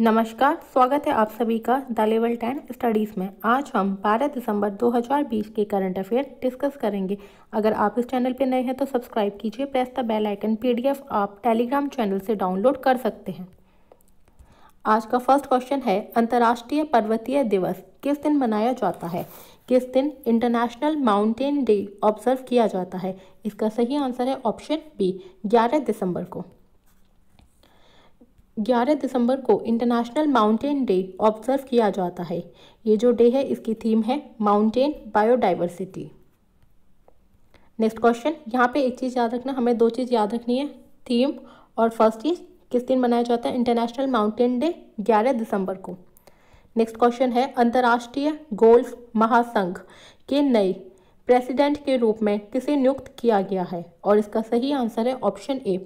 नमस्कार स्वागत है आप सभी का द लेवल टेन स्टडीज़ में आज हम 12 दिसंबर 2020 के करंट अफेयर डिस्कस करेंगे अगर आप इस चैनल पर नए हैं तो सब्सक्राइब कीजिए press the bell icon PDF आप टेलीग्राम चैनल से डाउनलोड कर सकते हैं आज का फर्स्ट क्वेश्चन है अंतर्राष्ट्रीय पर्वतीय दिवस किस दिन मनाया जाता है किस दिन इंटरनेशनल माउंटेन डे ऑब्जर्व किया जाता है इसका सही आंसर है ऑप्शन बी ग्यारह दिसंबर को 11 दिसंबर को इंटरनेशनल माउंटेन डे ऑब्जर्व किया जाता है ये जो डे है इसकी थीम है माउंटेन बायोडाइवर्सिटी नेक्स्ट क्वेश्चन यहाँ पे एक चीज़ याद रखना हमें दो चीज़ याद रखनी है थीम और फर्स्ट चीज़ किस दिन मनाया जाता है इंटरनेशनल माउंटेन डे 11 दिसंबर को नेक्स्ट क्वेश्चन है अंतर्राष्ट्रीय गोल्फ महासंघ के नए प्रेसिडेंट के रूप में किसे नियुक्त किया गया है और इसका सही आंसर है option A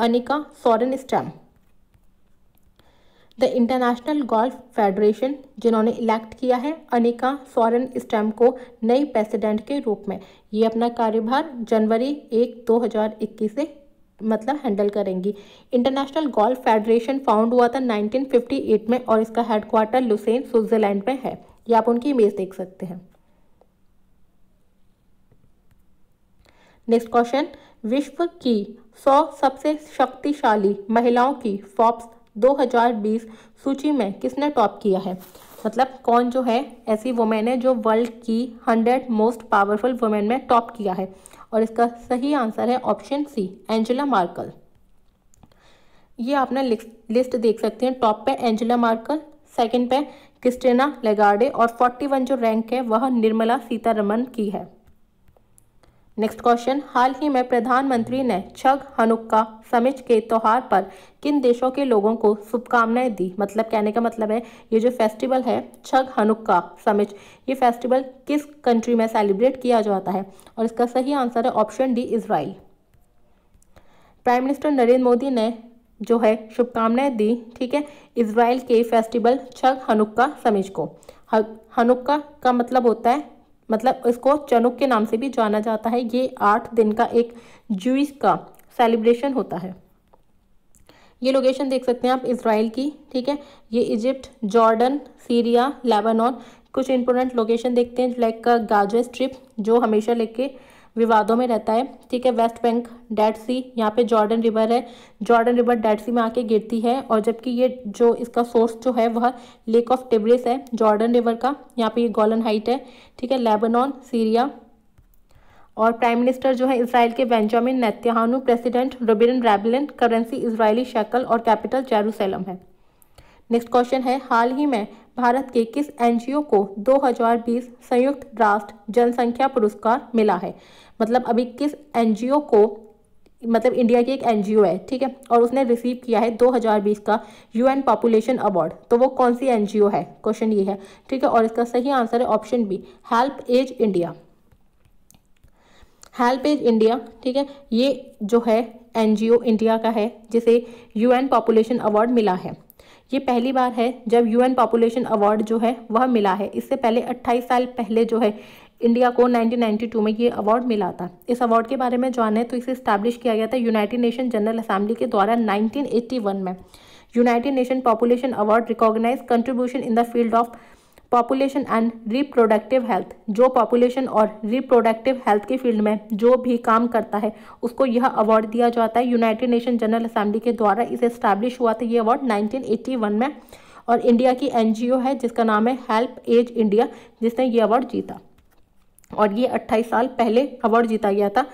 Annika Sorenstam the international golf federation जिन्होंने इलेक्ट किया है अनिका सॉरन स्टैम को नई प्रेसिडेंट के रूप में ये अपना कार्यभार जनवरी एक दो हज़ार इक्कीस से मतलब हैंडल करेंगी इंटरनेशनल गोल्फ फेडरेशन फाउंड हुआ था 1958 में और इसका हेडक्वार्टर लुसेन स्विट्जरलैंड में है ये आप उनकी इमेज देख सकते हैं नेक्स्ट क्वेश्चन विश्व की सौ सबसे शक्तिशाली महिलाओं की फॉप्स 2020 सूची में किसने टॉप किया है मतलब कौन जो है ऐसी वुमेन है जो वर्ल्ड की 100 मोस्ट पावरफुल वुमेन में टॉप किया है और इसका सही आंसर है ऑप्शन सी एंजेला मार्कल ये आपने लिस्ट देख सकते हैं टॉप पे एंजेला मार्कल सेकंड पे क्रिस्टेना लेगार्डे और 41 जो रैंक है वह निर्मला सीतारमन की है नेक्स्ट क्वेश्चन हाल ही में प्रधानमंत्री ने छग हनुक्का समिट के त्यौहार पर किन देशों के लोगों को शुभकामनाएं दी मतलब कहने का मतलब है ये जो फेस्टिवल है छग हनुक्का समिट ये फेस्टिवल किस कंट्री में सेलिब्रेट किया जाता है और इसका सही आंसर है option D Israel prime minister Narendra Modi ने जो है शुभकामनाएं दी ठीक है इसराइल के फेस्टिवल छग हनुक्का समिज को हनुक्का का मतलब होता है मतलब इसको चनुक के नाम से भी जाना जाता है ये आठ दिन का एक जूस का सेलिब्रेशन होता है ये लोकेशन देख सकते हैं आप इसराइल की ठीक है ये इजिप्ट जॉर्डन सीरिया लेबानॉन कुछ इंपोर्टेंट लोकेशन देखते हैं लाइक गाजर स्ट्रिप जो हमेशा लेके विवादों में रहता है ठीक है वेस्ट बैंक डेड सी यहाँ पे जॉर्डन रिवर है जॉर्डन रिवर डेड सी में आके गिरती है और जबकि ये जो इसका सोर्स जो है वह लेक ऑफ टिब्रिस है जॉर्डन रिवर का यहाँ पे ये गोलन हाइट है ठीक है लेबनॉन सीरिया और प्राइम मिनिस्टर जो है इसराइल के Benjamin Netanyahu president Reuven Rivlin currency Israeli shekel और कैपिटल जेरूसलम है नेक्स्ट क्वेश्चन है हाल ही में भारत के किस एनजीओ को 2020 संयुक्त राष्ट्र जनसंख्या पुरस्कार मिला है मतलब अभी किस एनजीओ को मतलब इंडिया की एक एनजीओ है ठीक है और उसने रिसीव किया है 2020 का यूएन पॉपुलेशन अवार्ड तो वो कौन सी एनजीओ है क्वेश्चन ये है ठीक है और इसका सही आंसर है option B HelpAge India HelpAge India ठीक है ये जो है एनजीओ इंडिया का है जिसे यूएन पॉपुलेशन अवार्ड मिला है ये पहली बार है जब यूएन पॉपुलेशन अवार्ड जो है वह मिला है इससे पहले 28 साल पहले जो है इंडिया को 1992 में ये अवार्ड मिला था इस अवार्ड के बारे में है तो इसे स्टैब्लिश किया गया था यूनाइटेड नेशन जनरल असम्बली के द्वारा 1981 में United Nation population award recognize contribution in the field of population and reproductive health जो पॉपुलेशन और रिप्रोडक्टिव हेल्थ के फील्ड में जो भी काम करता है उसको यह अवार्ड दिया जाता है यूनाइटेड नेशन जनरल असेंबली के द्वारा इसे स्टैब्लिश हुआ था ये अवार्ड 1981 में और इंडिया की एनजीओ है जिसका नाम है हेल्प एज इंडिया जिसने ये अवार्ड जीता और ये अट्ठाईस साल पहले अवार्ड जीता गया था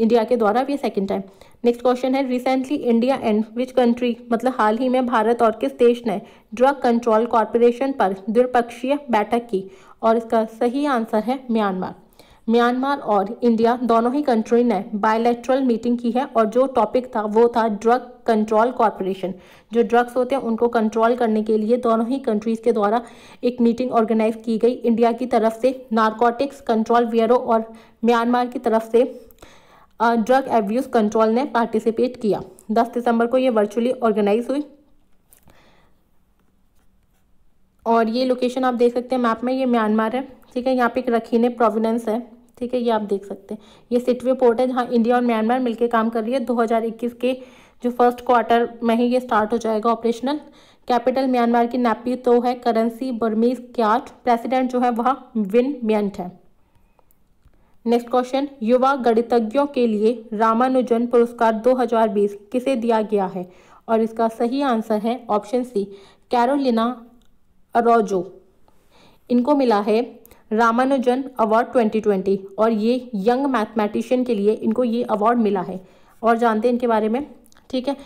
इंडिया के द्वारा भी सेकेंड टाइम नेक्स्ट क्वेश्चन है recently India and which country मतलब हाल ही में भारत और किस देश ने ड्रग कंट्रोल कॉरपोरेशन पर द्विपक्षीय बैठक की और इसका सही आंसर है म्यांमार म्यांमार और इंडिया दोनों ही कंट्री ने बायोलेट्रल मीटिंग की है और जो टॉपिक था वो था ड्रग कंट्रोल कॉरपोरेशन जो ड्रग्स होते हैं उनको कंट्रोल करने के लिए दोनों ही कंट्रीज़ के द्वारा एक मीटिंग ऑर्गेनाइज की गई इंडिया की तरफ से नारकोटिक्स कंट्रोल ब्यूरो और म्यांमार की तरफ से ड्रग एब्यूज़ कंट्रोल ने पार्टिसिपेट किया दस दिसंबर को ये वर्चुअली ऑर्गेनाइज हुई और ये लोकेशन आप देख सकते हैं मैप में ये म्यांमार है ठीक है यहाँ पे एक रखीने प्रोविनेंस है ठीक है ये आप देख सकते हैं ये सिटवे पोर्ट है जहाँ इंडिया और म्यांमार मिलकर काम कर रही है 2021 के जो फर्स्ट क्वार्टर में ही ये स्टार्ट हो जाएगा ऑपरेशनल कैपिटल म्यांमार की नैपी तो है करेंसी बर्मीज क्याट प्रेसिडेंट जो है वह विन म्यंट है नेक्स्ट क्वेश्चन युवा गणितज्ञों के लिए रामानुजन पुरस्कार 2020 किसे दिया गया है और इसका सही आंसर है ऑप्शन सी कैरोलिना अरोजो इनको मिला है रामानुजन अवार्ड 2020 और ये यंग मैथमेटिशियन के लिए इनको ये अवार्ड मिला है और जानते हैं इनके बारे में ठीक है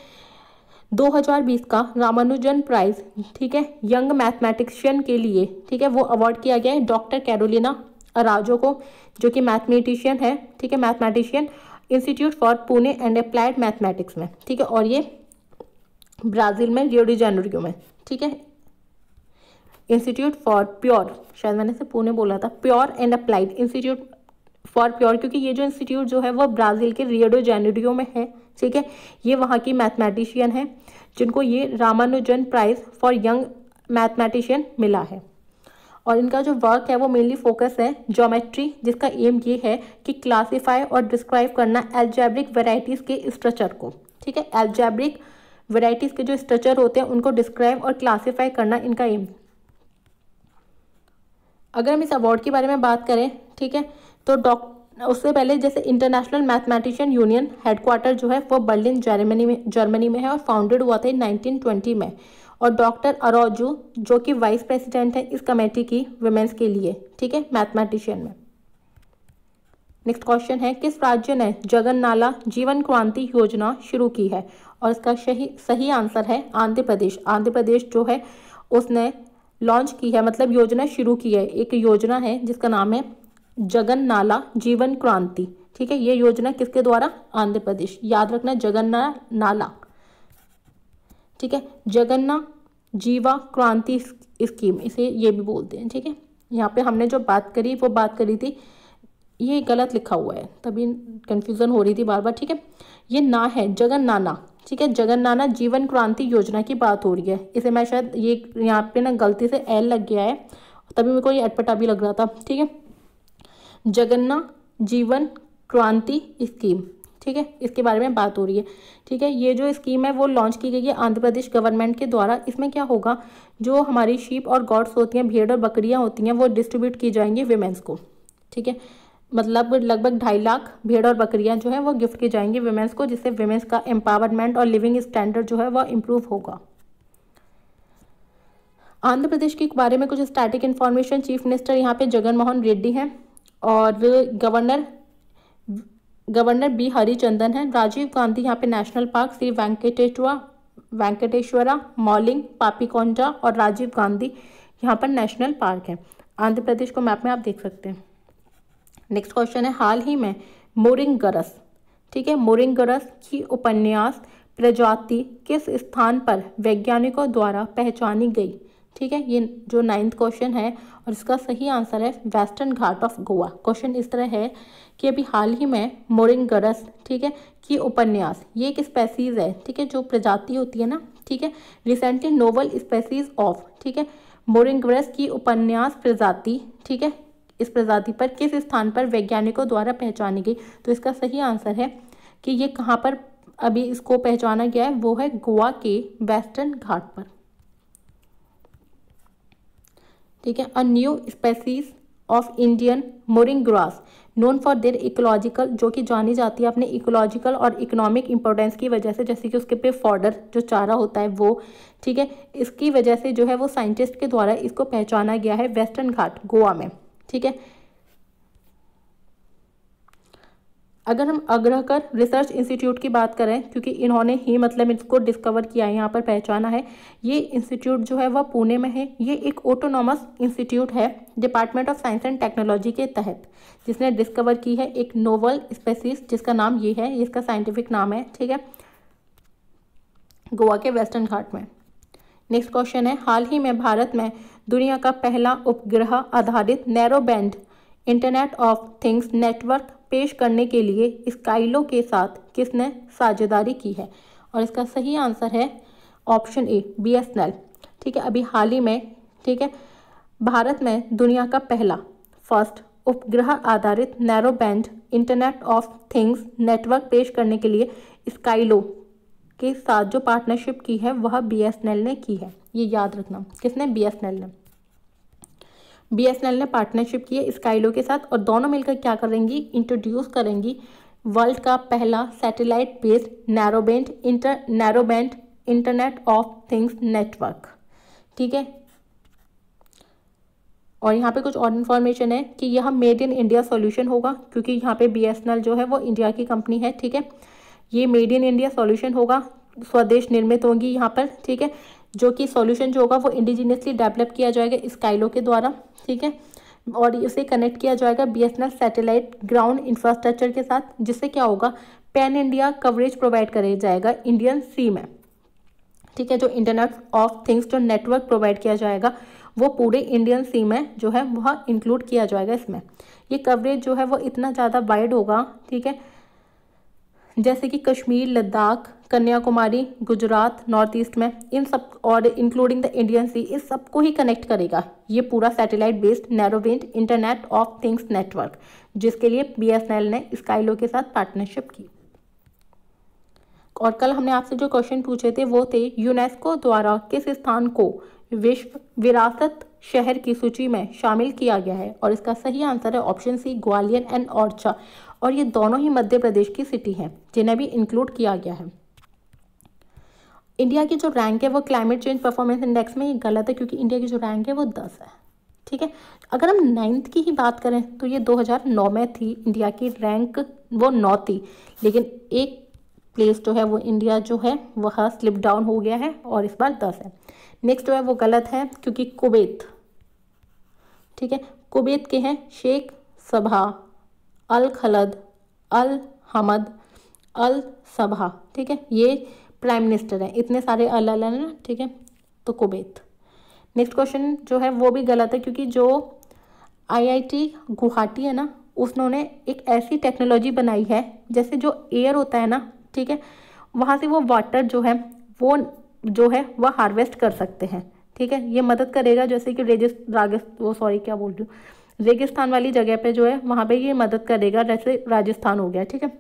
2020 का रामानुजन प्राइज ठीक है यंग मैथमेटिशियन के लिए ठीक है वो अवार्ड किया गया है डॉक्टर कैरोलिना राजो को जो कि मैथमेटिशियन है ठीक है mathematician institute for Pune and applied mathematics में ठीक है और ये ब्राज़ील में रियो डी में ठीक है इंस्टीट्यूट फॉर प्योर शायद मैंने इसे पुणे बोला था pure and applied institute for pure क्योंकि ये जो इंस्टीट्यूट जो है वो ब्राज़ील के रियोडो जेनेडियो में है ठीक है ये वहाँ की मैथमेटिशियन है जिनको ये Ramanujan prize for young mathematician मिला है और इनका जो वर्क है वो मेनली फोकस है जोमेट्री जिसका एम ये है कि क्लासीफाई और डिस्क्राइब करना एल्जैब्रिक वेराइटीज़ के स्ट्रक्चर को ठीक है एल्जैब्रिक वेराइटीज़ के जो स्ट्रक्चर होते हैं उनको डिस्क्राइब और क्लासीफाई करना इनका एम अगर हम इस अवार्ड के बारे में बात करें ठीक है तो डॉक्टर उससे पहले जैसे इंटरनेशनल मैथमेटिशियन यूनियन हेडक्वार्टर जो है वो बर्लिन जर्मनी में जर्मनी में है और फाउंडेड हुआ था 1920 में और डॉक्टर अरोजू जो कि वाइस प्रेसिडेंट है इस कमेटी की वुमेंस के लिए ठीक है मैथमेटिशियन में नेक्स्ट क्वेश्चन है किस राज्य ने जगन नाला जीवन क्रांति योजना शुरू की है और इसका सही सही आंसर है आंध्र प्रदेश आंध्र प्रदेश जो है उसने लॉन्च की है मतलब योजना शुरू की है एक योजना है जिसका नाम है जगन नाला जीवन क्रांति ठीक है ये योजना किसके द्वारा आंध्र प्रदेश याद रखना जगन्ना नाला ठीक है जगन्ना जीवा क्रांति स्कीम इसे ये भी बोलते हैं ठीक है यहाँ पे हमने जो बात करी वो बात करी थी ये गलत लिखा हुआ है तभी कन्फ्यूज़न हो रही थी बार बार ठीक है ये ना है जगन नाना ठीक है जगन नाना जीवन क्रांति योजना की बात हो रही है इसे मैं शायद ये यहाँ पे ना गलती से एल लग गया है तभी मेरे को ये अटपटा भी लग रहा था ठीक है जगन्ना जीवन क्रांति स्कीम ठीक है इसके बारे में बात हो रही है ठीक है ये जो स्कीम है वो लॉन्च की गई है आंध्र प्रदेश गवर्नमेंट के द्वारा इसमें क्या होगा जो हमारी शीप और गॉड्स होती हैं भेड़ और बकरियाँ होती हैं वो डिस्ट्रीब्यूट की जाएंगी वेमेंस को ठीक है मतलब लगभग ढाई लाख भेड़ और बकरियाँ जो है वो गिफ्ट की जाएंगी वुमेंस को जिससे वुमेंस का एम्पावरमेंट और लिविंग स्टैंडर्ड जो है वह इम्प्रूव होगा आंध्र प्रदेश के बारे में कुछ स्टैटिक इन्फॉर्मेशन चीफ मिनिस्टर यहाँ पे जगनमोहन रेड्डी हैं और गवर्नर गवर्नर बी हरिचंदन है राजीव गांधी यहाँ पे नेशनल पार्क श्री वेंकटेश्वरा वेंकटेश्वरा मॉलिंग पापीकोंडा और राजीव गांधी यहाँ पर नेशनल पार्क है आंध्र प्रदेश को मैप में आप देख सकते हैं नेक्स्ट क्वेश्चन है हाल ही में मोरिंगरस ठीक है मोरिंगरस की उपन्यास प्रजाति किस स्थान पर वैज्ञानिकों द्वारा पहचानी गई ठीक है ये जो नाइन्थ क्वेश्चन है और इसका सही आंसर है western Ghat of Goa question इस तरह है कि अभी हाल ही में मोरिंगरस ठीक है की उपन्यास ये एक स्पेसीज़ है ठीक है जो प्रजाति होती है ना ठीक है रिसेंटली नोवल स्पेसीज ऑफ ठीक है मोरिंगरस की उपन्यास प्रजाति ठीक है इस प्रजाति पर किस स्थान पर वैज्ञानिकों द्वारा पहचानी गई तो इसका सही आंसर है कि ये कहाँ पर अभी इसको पहचाना गया है वो है गोवा के वेस्टर्न घाट पर ठीक है a new species of Indian mooring grass known for their ecological जो कि जानी जाती है अपने इकोलॉजिकल और इकोनॉमिक इंपॉर्टेंस की वजह से जैसे कि उसके पे फॉर्डर जो चारा होता है वो ठीक है इसकी वजह से जो है वो साइंटिस्ट के द्वारा इसको पहचाना गया है वेस्टर्न घाट गोवा में ठीक है अगर हम अग्रहकर रिसर्च इंस्टीट्यूट की बात करें क्योंकि इन्होंने ही मतलब इसको डिस्कवर किया है यहाँ पर पहचाना है ये इंस्टीट्यूट जो है वह पुणे में है ये एक ऑटोनॉमस इंस्टीट्यूट है department of science and technology के तहत जिसने डिस्कवर की है एक नोवल स्पेसिस जिसका नाम ये है इसका साइंटिफिक नाम है ठीक है गोवा के वेस्टर्न घाट में नेक्स्ट क्वेश्चन है हाल ही में भारत में दुनिया का पहला उपग्रह आधारित narrow band internet of things network पेश करने के लिए स्काइलो के साथ किसने साझेदारी की है और इसका सही आंसर है option A B S N L ठीक है अभी हाल ही में ठीक है भारत में दुनिया का पहला फर्स्ट उपग्रह आधारित narrow band internet of things network पेश करने के लिए स्काईलो के साथ जो पार्टनरशिप की है वह बी ने की है ये याद रखना किसने बी ने बी ने पार्टनरशिप की है स्काईलो के साथ और दोनों मिलकर क्या करेंगी इंट्रोड्यूस करेंगी वर्ल्ड का पहला satellite based narrowband inter narrowband internet of things network ठीक है और यहाँ पे कुछ और इन्फॉर्मेशन है कि यह मेड इन इंडिया सॉल्यूशन होगा क्योंकि यहाँ पे बी जो है वो इंडिया की कंपनी है ठीक है ये मेड इन इंडिया सॉल्यूशन होगा स्वदेश निर्मित होंगी यहाँ पर ठीक है जो कि सॉल्यूशन जो होगा वो इंडिजीनियसली डेवलप किया जाएगा स्काइलो के द्वारा ठीक है और इसे कनेक्ट किया जाएगा बीएसएनएल सैटेलाइट ग्राउंड इंफ्रास्ट्रक्चर के साथ जिससे क्या होगा पैन इंडिया कवरेज प्रोवाइड कराया जाएगा इंडियन सी में ठीक है जो इंटरनेट ऑफ थिंग्स जो नेटवर्क प्रोवाइड किया जाएगा वो पूरे इंडियन सी में जो है वह इंक्लूड किया जाएगा इसमें ये कवरेज जो है वो इतना ज़्यादा वाइड होगा ठीक है जैसे कि कश्मीर लद्दाख कन्याकुमारी गुजरात नॉर्थ ईस्ट में इन सब और इंक्लूडिंग द इंडियन सी इस सब को ही कनेक्ट करेगा ये पूरा satellite based narrowband internet of things network जिसके लिए बी ने स्काईलो के साथ पार्टनरशिप की और कल हमने आपसे जो क्वेश्चन पूछे थे वो थे यूनेस्को द्वारा किस स्थान को विश्व विरासत शहर की सूची में शामिल किया गया है और इसका सही आंसर है option C Gwalior and Orchha और ये दोनों ही मध्य प्रदेश की सिटी हैं जिन्हें भी इंक्लूड किया गया है इंडिया की जो रैंक है वो क्लाइमेट चेंज परफॉर्मेंस इंडेक्स में ये गलत है क्योंकि इंडिया की जो रैंक है वो दस है ठीक है अगर हम नाइन्थ की ही बात करें तो ये 2009 में थी इंडिया की रैंक वो नौ थी लेकिन एक प्लेस जो है वो इंडिया जो है वह स्लिप डाउन हो गया है और इस बार दस है नेक्स्ट जो है वो गलत है क्योंकि कुबेत ठीक है कुबेत के हैं शेख सभा अल खलद अल हमद अल सभा ठीक है ये प्राइम मिनिस्टर हैं इतने सारे अल अल हैं ठीक है तो कुबेत नेक्स्ट क्वेश्चन जो है वो भी गलत है क्योंकि जो आईआईटी गुवाहाटी है ना उसने एक ऐसी टेक्नोलॉजी बनाई है जैसे जो एयर होता है ना ठीक है वहाँ से वो वाटर जो है वो जो है वह हार्वेस्ट कर सकते हैं ठीक है ये मदद करेगा जैसे कि रेगिस राजस्थान वो सॉरी क्या बोल रही हूँ रेगिस्तान वाली जगह पे जो है वहाँ पे ये मदद करेगा जैसे राजस्थान हो गया ठीक है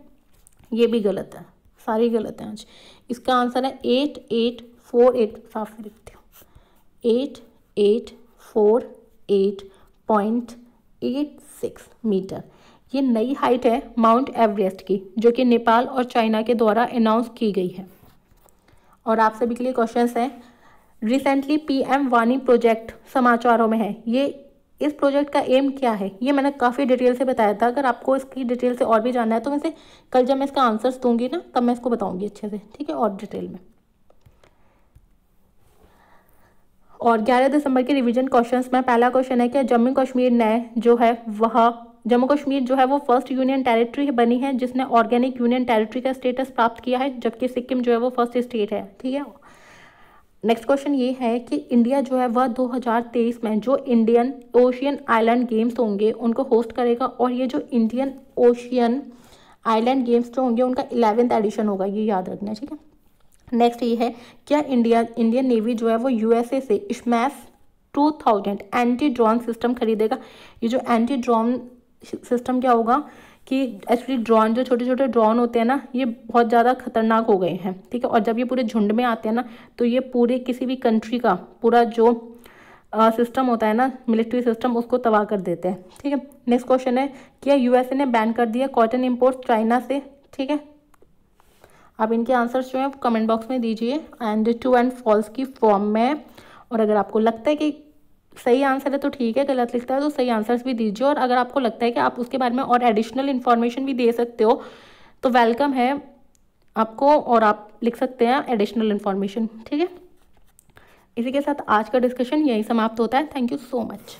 ये भी गलत है सारी गलत है आज इसका आंसर है एट एट फोर एट साफ लिखते हो eight eight four eight point eight six metre ये नई हाइट है माउंट एवरेस्ट की जो कि नेपाल और चाइना के द्वारा अनाउंस की गई है और आप सभी के लिए क्वेश्चन हैं रिसेंटली पीएम वानी प्रोजेक्ट समाचारों में है ये इस प्रोजेक्ट का एम क्या है ये मैंने काफ़ी डिटेल से बताया था अगर आपको इसकी डिटेल से और भी जानना है तो वैसे कल जब मैं इसका आंसर्स दूंगी ना तब मैं इसको बताऊंगी अच्छे से ठीक है और डिटेल में और 11 दिसंबर के रिवीजन क्वेश्चंस में पहला क्वेश्चन है कि जम्मू कश्मीर नए जो है वह जम्मू कश्मीर जो है वो फर्स्ट यूनियन टेरिटरी बनी है जिसने ऑर्गेनिक यूनियन टेरिटरी का स्टेटस प्राप्त किया है जबकि सिक्किम जो है वो फर्स्ट स्टेट है ठीक है नेक्स्ट क्वेश्चन ये है कि इंडिया जो है वह 2023 में जो इंडियन ओशियन आइलैंड गेम्स होंगे उनको होस्ट करेगा और ये जो इंडियन ओशियन आइलैंड गेम्स जो होंगे उनका इलेवेंथ एडिशन होगा ये याद रखना ठीक है नेक्स्ट ये है क्या इंडिया इंडियन नेवी जो है वो यूएसए से स्मैश 2000 एंटी ड्रोन सिस्टम खरीदेगा ये जो एंटी ड्रोन सिस्टम क्या होगा कि एक्चुअली ड्रॉन जो छोटे छोटे ड्रॉन होते हैं ना ये बहुत ज़्यादा खतरनाक हो गए हैं ठीक है और जब ये पूरे झुंड में आते हैं ना तो ये पूरे किसी भी कंट्री का पूरा जो सिस्टम होता है ना मिलिट्री सिस्टम उसको तबाह कर देते हैं ठीक है नेक्स्ट क्वेश्चन है क्या यूएसए ने बैन कर दिया कॉटन इम्पोर्ट चाइना से ठीक है आप इनके आंसर्स जो हैं कमेंट बॉक्स में दीजिए एंड टू एंड फॉल्स की फॉर्म में और अगर आपको लगता है कि सही आंसर है तो ठीक है गलत लिखता है तो सही आंसर्स भी दीजिए और अगर आपको लगता है कि आप उसके बारे में और एडिशनल इन्फॉर्मेशन भी दे सकते हो तो वेलकम है आपको और आप लिख सकते हैं एडिशनल इन्फॉर्मेशन ठीक है इसी के साथ आज का डिस्कशन यही समाप्त होता है थैंक यू सो मच